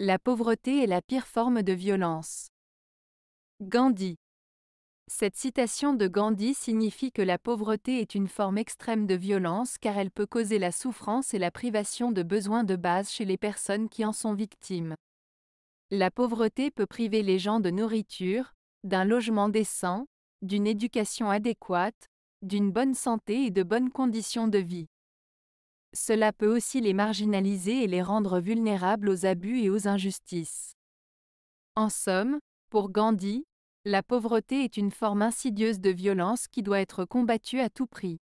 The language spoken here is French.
La pauvreté est la pire forme de violence. Gandhi. Cette citation de Gandhi signifie que la pauvreté est une forme extrême de violence car elle peut causer la souffrance et la privation de besoins de base chez les personnes qui en sont victimes. La pauvreté peut priver les gens de nourriture, d'un logement décent, d'une éducation adéquate, d'une bonne santé et de bonnes conditions de vie. Cela peut aussi les marginaliser et les rendre vulnérables aux abus et aux injustices. En somme, pour Gandhi, la pauvreté est une forme insidieuse de violence qui doit être combattue à tout prix.